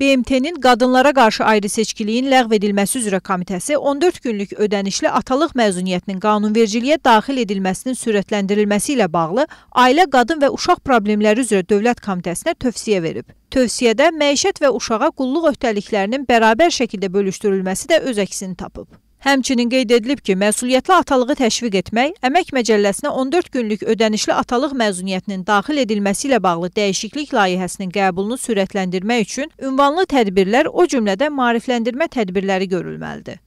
BMT-nin qadınlara qarşı ayrı seçkiliyin ləğv edilməsi üzrə komitəsi 14 günlük ödənişli atalıq məzuniyyətinin qanunvericiliyə daxil edilməsinin sürətləndirilməsi ilə bağlı Ailə Qadın və Uşaq Problemləri üzrə Dövlət Komitəsinə tövsiyə verib. Tövsiyədə məişət və uşağa qulluq öhdəliklərinin bərabər şəkildə bölüşdürülməsi də öz əksini tapıb. Həmçinin qeyd edilib ki, məsuliyyətli atalığı təşviq etmək, əmək məcəlləsinə 14 günlük ödənişli atalıq məzuniyyətinin daxil edilməsi ilə bağlı dəyişiklik layihəsinin qəbulunu sürətləndirmək üçün ünvanlı tədbirlər, o cümlədən maarifləndirmə tədbirləri görülməlidir.